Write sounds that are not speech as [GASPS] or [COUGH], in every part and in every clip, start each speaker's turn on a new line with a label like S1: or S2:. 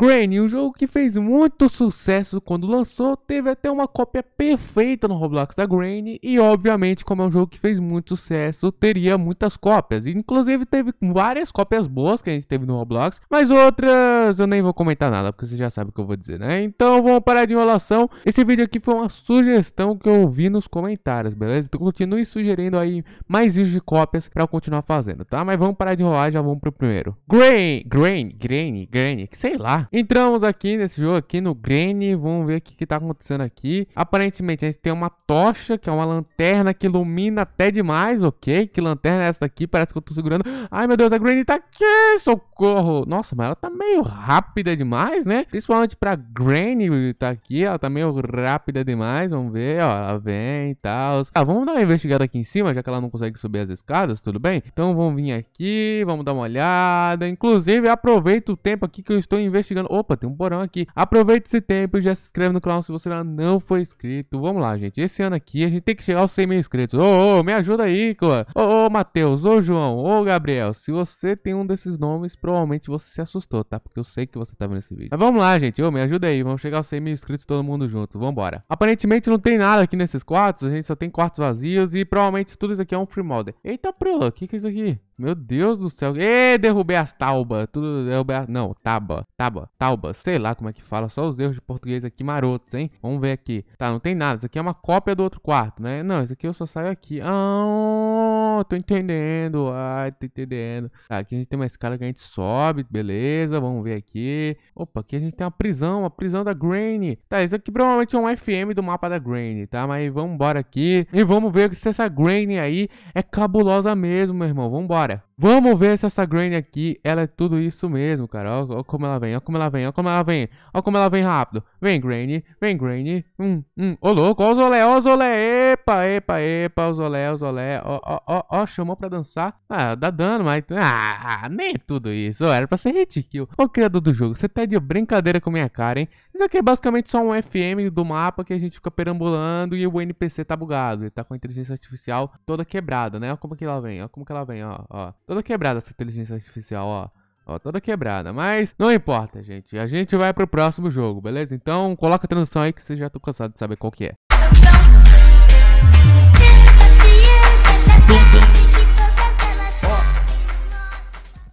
S1: Granny, um jogo que fez muito sucesso quando lançou, teve até uma cópia perfeita no Roblox da Granny e obviamente como é um jogo que fez muito sucesso, teria muitas cópias. Inclusive teve várias cópias boas que a gente teve no Roblox, mas outras eu nem vou comentar nada, porque você já sabe o que eu vou dizer, né? Então vamos parar de enrolação. Esse vídeo aqui foi uma sugestão que eu vi nos comentários, beleza? Então continue sugerindo aí mais vídeos de cópias para eu continuar fazendo, tá? Mas vamos parar de enrolar, e já vamos pro primeiro. Grain, Grain, Granny, Granny, que sei lá. Entramos aqui nesse jogo aqui no Granny, vamos ver o que, que tá acontecendo aqui. Aparentemente a gente tem uma tocha, que é uma lanterna que ilumina até demais, ok? Que lanterna é essa aqui? Parece que eu tô segurando. Ai meu Deus, a Granny tá aqui, socorro! Nossa, mas ela tá meio rápida demais, né? Principalmente pra Granny tá aqui, ela tá meio rápida demais, vamos ver, ó, ela vem e tal. Ah, vamos dar uma investigada aqui em cima, já que ela não consegue subir as escadas, tudo bem? Então vamos vir aqui, vamos dar uma olhada. Inclusive, aproveita o tempo aqui que eu estou investigando Opa, tem um porão aqui. Aproveita esse tempo e já se inscreve no canal se você ainda não foi inscrito. Vamos lá, gente. Esse ano aqui a gente tem que chegar aos 100 mil inscritos. Ô, oh, me ajuda aí, cara. Ô, oh, Matheus, ô, oh, João, ô, oh, Gabriel. Se você tem um desses nomes, provavelmente você se assustou, tá? Porque eu sei que você tá vendo esse vídeo. Mas vamos lá, gente. Ô, oh, me ajuda aí. Vamos chegar aos 100 mil inscritos todo mundo junto. Vambora. Aparentemente não tem nada aqui nesses quartos. A gente só tem quartos vazios e provavelmente tudo isso aqui é um free model. Eita, pro, o que que é isso aqui? Meu Deus do céu. Ê, derrubei as taubas. Tudo derrubei as... Não, taba. Taba. Tauba. Sei lá como é que fala. Só os erros de português aqui marotos, hein? Vamos ver aqui. Tá, não tem nada. Isso aqui é uma cópia do outro quarto, né? Não, isso aqui eu só saio aqui. Ah, oh, tô entendendo. Ai, tô entendendo. Tá, aqui a gente tem uma escada que a gente sobe. Beleza, vamos ver aqui. Opa, aqui a gente tem uma prisão. Uma prisão da Granny. Tá, isso aqui provavelmente é um FM do mapa da Granny, tá? Mas vamos embora aqui. E vamos ver se essa Granny aí é cabulosa mesmo, meu irmão. Vamos embora. Cara, Vamos ver se essa Granny aqui, ela é tudo isso mesmo, cara. Ó, como ela vem, ó como ela vem, ó como ela vem. Ó como ela vem rápido. Vem, Granny, vem, Granny. Hum, hum. Ô, louco, ó o Zolé, ó o Zolé. Epa, epa, epa, o Zolé, o Zolé. Ó, ó, ó, ó, chamou pra dançar. Ah, dá dano, mas... Ah, nem tudo isso. Era pra ser hit kill. Ô, criador do jogo, você tá de brincadeira com minha cara, hein? Isso aqui é basicamente só um FM do mapa que a gente fica perambulando e o NPC tá bugado. Ele tá com a inteligência artificial toda quebrada, né? Ó como que ela vem, ó como que ela vem, ó, ó. Toda quebrada essa inteligência artificial, ó. Ó, toda quebrada. Mas não importa, gente. A gente vai pro próximo jogo, beleza? Então coloca a transição aí que vocês já tô tá cansado de saber qual que é.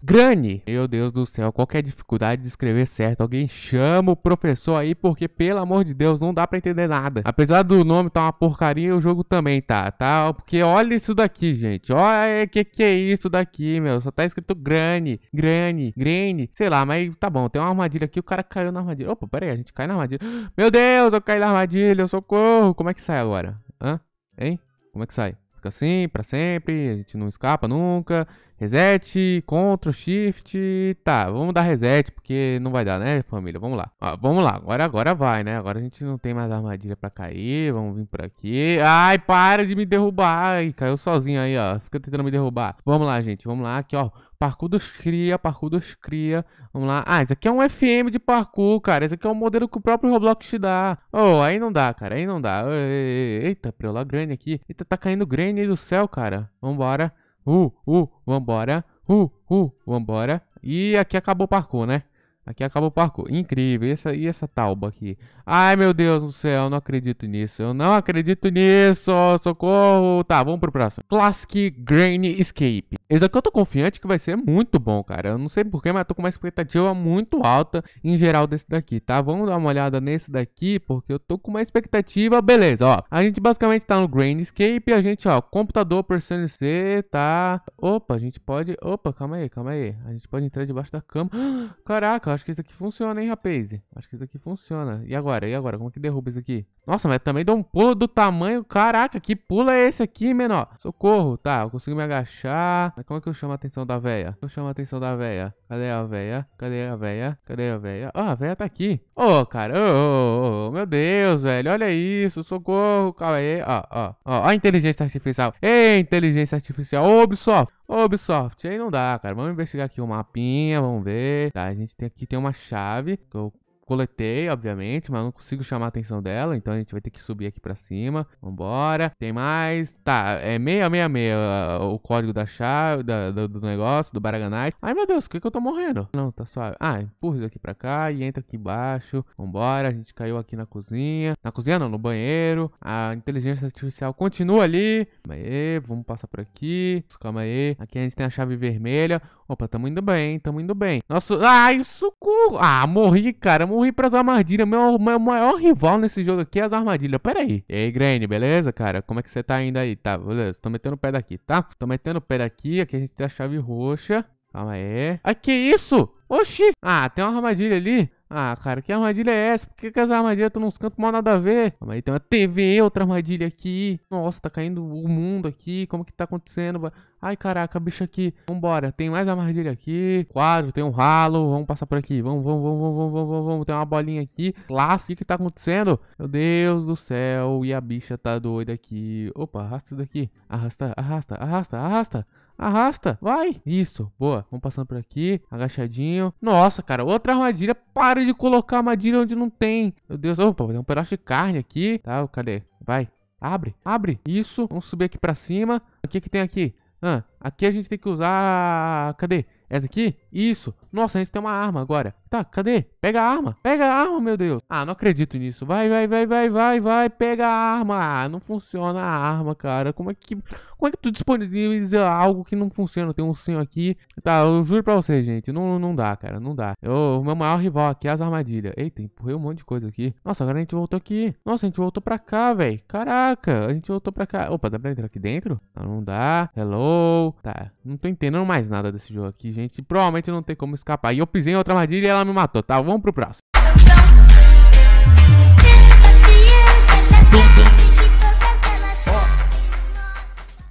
S1: Grani. Meu Deus do céu, qualquer é dificuldade de escrever certo, alguém chama o professor aí, porque pelo amor de Deus, não dá para entender nada. Apesar do nome tá uma porcaria, o jogo também tá, tá? Porque olha isso daqui, gente. Olha que que é isso daqui, meu. Só tá escrito Grani, Grani, Grani, sei lá, mas tá bom. Tem uma armadilha aqui, o cara caiu na armadilha. Opa, pera aí, a gente cai na armadilha. [GASPS] Meu Deus, eu caí na armadilha, socorro. Como é que sai agora? Hã? Hein? Como é que sai? fica assim para sempre, a gente não escapa nunca. Reset, Ctrl, Shift, tá, vamos dar reset, porque não vai dar, né, família? Vamos lá. Ó, vamos lá, agora, agora vai, né? Agora a gente não tem mais armadilha pra cair, vamos vir por aqui. Ai, para de me derrubar, ai, caiu sozinho aí, ó, fica tentando me derrubar. Vamos lá, gente, vamos lá, aqui, ó dos cria, dos cria. Vamos lá. Ah, isso aqui é um FM de parkour, cara. Isso aqui é um modelo que o próprio Roblox te dá. Oh, aí não dá, cara. Aí não dá. Eita, pra lá, grane aqui. Eita, tá caindo grane aí do céu, cara. Vambora. Uh, uh, vambora. Uh, uh, vambora. E aqui acabou o parkour, né? Aqui acabou o parkour. Incrível. E essa, e essa tauba aqui? Ai, meu Deus do céu. não acredito nisso. Eu não acredito nisso. Socorro. Tá, vamos pro próximo. Classic Grain Escape. Esse aqui eu tô confiante que vai ser muito bom, cara. Eu não sei porquê, mas tô com uma expectativa muito alta em geral desse daqui, tá? Vamos dar uma olhada nesse daqui, porque eu tô com uma expectativa... Beleza, ó. A gente basicamente tá no Grainscape, a gente, ó, computador por tá? Opa, a gente pode... Opa, calma aí, calma aí. A gente pode entrar debaixo da cama. [GASPS] Caraca, acho que isso aqui funciona, hein, rapaz? Acho que isso aqui funciona. E agora? E agora? Como é que derruba isso aqui? Nossa, mas também dá um pulo do tamanho. Caraca, que pulo é esse aqui, menor? Socorro. Tá, eu consigo me agachar... Mas como é que eu chamo a atenção da véia? É eu chamo a atenção da véia. Cadê a véia? Cadê a véia? Cadê a véia? Ah, a véia tá aqui. Ô, oh, cara. Ô, oh, oh, meu Deus, velho. Olha isso. Socorro. Calma aí. Ó, ó. Ó, a inteligência artificial. Ei, inteligência artificial. Ô, Ubisoft. Ubisoft, aí não dá, cara. Vamos investigar aqui o mapinha, vamos ver. Tá, a gente tem aqui tem uma chave que eu coletei, obviamente, mas não consigo chamar a atenção dela, então a gente vai ter que subir aqui pra cima. Vambora. Tem mais. Tá, é 666 uh, o código da chave, da, do, do, negócio, do Baraganite. Ai, meu Deus, o que que eu tô morrendo? Não, tá suave. Ah, empurra isso aqui pra cá e entra aqui embaixo. Vambora, a gente caiu aqui na cozinha. Na cozinha não, no banheiro. A inteligência artificial continua ali. Calma aí, vamos passar por aqui. Calma aí. Aqui a gente tem a chave vermelha. Opa, tamo indo bem, tamo indo bem. Nossa, ai, socorro. Ah, morri, cara. Morri pras armadilhas. Meu, meu maior rival nesse jogo aqui é as armadilhas. Pera aí. E aí, Granny, beleza, cara? Como é que você tá indo aí? Tá, beleza. Tô metendo o pé daqui, tá? Tô metendo o pé daqui. Aqui a gente tem a chave roxa. Calma aí. Ai, que isso? Oxi. Ah, tem uma armadilha ali. Ah, cara, que armadilha é essa? Por que, que as armadilhas estão nos cantos mal nada a ver? Mas mas tem uma TV, outra armadilha aqui. Nossa, tá caindo o mundo aqui. Como que tá acontecendo? Ai, caraca, bicho aqui. Vambora, tem mais armadilha aqui. Quadro, tem um ralo. Vamos passar por aqui. Vamos, vamos, vamos, vamos, vamos, vamos. vamos. Tem uma bolinha aqui. Clássico, o que tá acontecendo? Meu Deus do céu. E a bicha tá doida aqui. Opa, arrasta isso daqui. Arrasta, arrasta, arrasta, arrasta. Arrasta, vai. Isso, boa. Vamos passando por aqui, agachadinho. Nossa, cara, outra armadilha. Para de colocar armadilha onde não tem. Meu Deus, opa, tem um pedaço de carne aqui. Tá, cadê? Vai, abre, abre. Isso, vamos subir aqui pra cima. O que que tem aqui? Ah, aqui a gente tem que usar... Cadê? Essa aqui? Isso. Nossa, a gente tem uma arma agora. Tá, cadê? Pega a arma. Pega a arma, meu Deus. Ah, não acredito nisso. Vai, vai, vai, vai, vai, vai. Pega a arma. Ah, não funciona a arma, cara. Como é que... Como é que tu disponibiliza algo que não funciona? Tem um senhor aqui. Tá, eu juro pra você, gente. Não, não dá, cara. Não dá. Eu, o meu maior rival aqui é as armadilhas. Eita, empurrei um monte de coisa aqui. Nossa, agora a gente voltou aqui. Nossa, a gente voltou pra cá, velho. Caraca, a gente voltou pra cá. Opa, dá pra entrar aqui dentro? Não, não dá. Hello. Tá, não tô entendendo mais nada desse jogo aqui, gente provavelmente não tem como escapar. E eu pisei em outra armadilha e ela me matou, tá? Vamos pro próximo.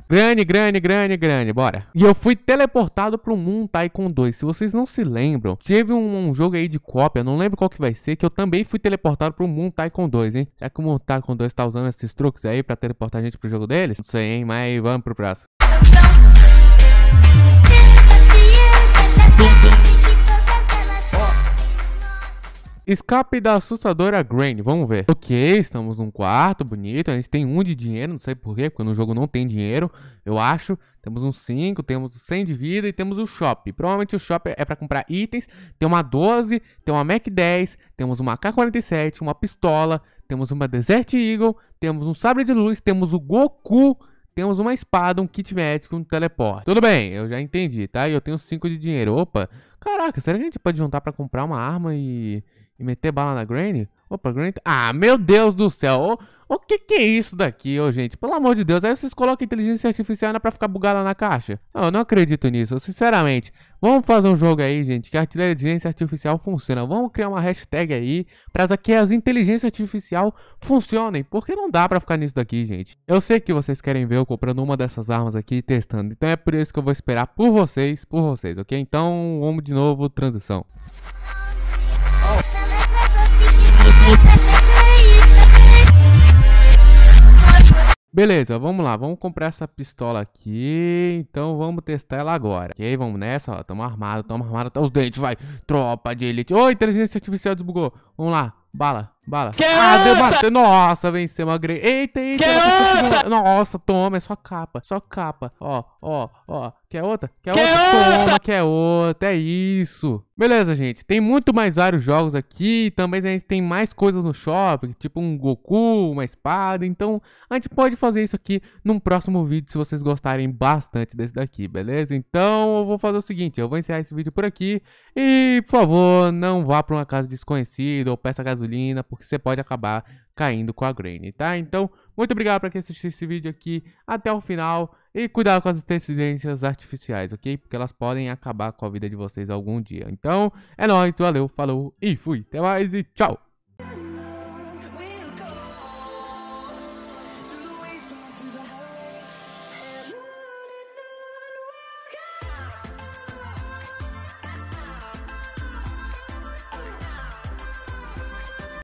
S1: Grande, grande, grande, grande, bora. E eu fui teleportado pro Moon Tycoon 2. Se vocês não se lembram, teve um, um, jogo aí de cópia, não lembro qual que vai ser, que eu também fui teleportado pro Moon Tycoon 2, hein? Será que o Moon Tycoon 2 tá usando esses truques aí pra teleportar a gente pro jogo deles? Não sei, hein? Mas vamos pro próximo. Escape da assustadora Grain, vamos ver. Ok, estamos num quarto bonito, a gente tem um de dinheiro, não sei porquê, porque no jogo não tem dinheiro, eu acho. Temos um 5, temos 100 de vida e temos o shop. Provavelmente o shop é para comprar itens. Tem uma 12, tem uma Mac 10, temos uma K-47, uma pistola, temos uma Desert Eagle, temos um sabre de luz, temos o Goku temos uma espada, um kit médico, um teleporte. Tudo bem, eu já entendi, tá? E eu tenho 5 de dinheiro. Opa, caraca, será que a gente pode juntar pra comprar uma arma e e meter bala na Granny? Opa, Granny. Tá- ah, meu Deus do céu! O, o que que é isso daqui, ô gente? Pelo amor de Deus, aí vocês colocam inteligência artificial para pra ficar bugada na caixa. Não, eu não acredito nisso, sinceramente. Vamos fazer um jogo aí, gente, que a inteligência artificial funciona. Vamos criar uma hashtag aí pra que as inteligências artificiais funcionem. Porque não dá pra ficar nisso daqui, gente. Eu sei que vocês querem ver eu comprando uma dessas armas aqui e testando. Então é por isso que eu vou esperar por vocês, por vocês, ok? Então, vamos de novo, transição. Beleza, vamos lá, vamos comprar essa pistola aqui, então vamos testar ela agora. Ok, vamos nessa, ó, tamo armado, tamo armado até tá os dentes, vai. Tropa de elite. Ô, oh, inteligência artificial desbugou. Vamos lá, bala, bala. Que ah, deu bate... Nossa, venceu uma gre... Eita, eita. Nossa, toma, é só capa, só capa. Ó, ó, ó. Quer outra? Quer, quer outra? outra? Toma, quer outra. É isso. Beleza, gente. Tem muito mais vários jogos aqui. Também a gente tem mais coisas no shopping. Tipo um Goku, uma espada. Então, a gente pode fazer isso aqui num próximo vídeo. Se vocês gostarem bastante desse daqui, beleza? Então, eu vou fazer o seguinte. Eu vou encerrar esse vídeo por aqui. E, por favor, não vá para uma casa desconhecida ou peça gasolina. Porque você pode acabar caindo com a Granny, tá? Então, muito obrigado para quem assistiu esse vídeo aqui até o final. E cuidado com as inteligências artificiais, ok? Porque elas podem acabar com a vida de vocês algum dia. Então, é nóis, valeu, falou e fui. Até mais e tchau!